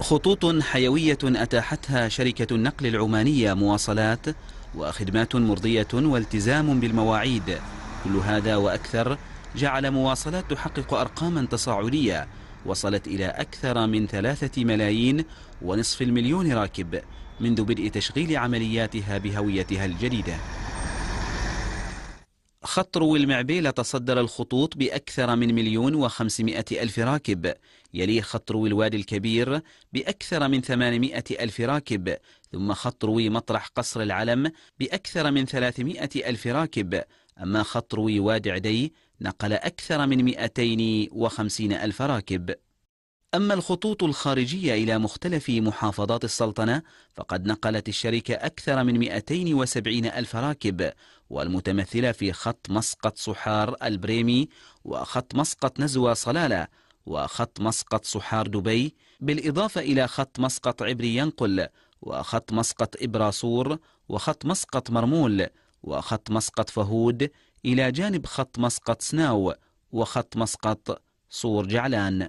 خطوط حيوية أتاحتها شركة النقل العمانية مواصلات وخدمات مرضية والتزام بالمواعيد كل هذا وأكثر جعل مواصلات تحقق أرقاما تصاعدية وصلت إلى أكثر من ثلاثة ملايين ونصف المليون راكب منذ بدء تشغيل عملياتها بهويتها الجديدة خط روي المعبيلة تصدر الخطوط بأكثر من مليون وخمسمائة ألف راكب يليه خط روي الوادي الكبير بأكثر من ثمانمائة ألف راكب ثم خط روي مطرح قصر العلم بأكثر من ثلاثمائة ألف راكب أما خط روي وادي عدي نقل أكثر من وخمسين ألف راكب أما الخطوط الخارجية إلى مختلف محافظات السلطنة فقد نقلت الشركة أكثر من وسبعين ألف راكب والمتمثلة في خط مسقط صحار البريمي وخط مسقط نزوة صلالة وخط مسقط صحار دبي بالإضافة إلى خط مسقط عبري ينقل وخط مسقط إبراسور وخط مسقط مرمول وخط مسقط فهود إلى جانب خط مسقط سناو وخط مسقط صور جعلان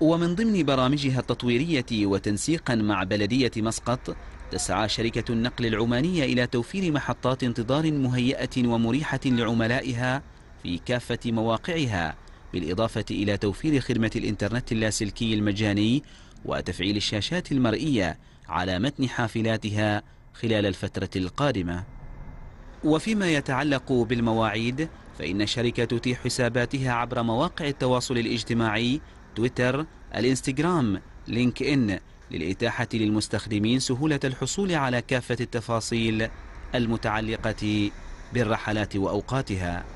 ومن ضمن برامجها التطويرية وتنسيقا مع بلدية مسقط تسعى شركة النقل العمانية إلى توفير محطات انتظار مهيئة ومريحة لعملائها في كافة مواقعها بالإضافة إلى توفير خدمة الإنترنت اللاسلكي المجاني وتفعيل الشاشات المرئية على متن حافلاتها خلال الفترة القادمة وفيما يتعلق بالمواعيد فإن الشركة تتيح حساباتها عبر مواقع التواصل الاجتماعي تويتر الإنستغرام لينك إن للإتاحة للمستخدمين سهولة الحصول على كافة التفاصيل المتعلقة بالرحلات وأوقاتها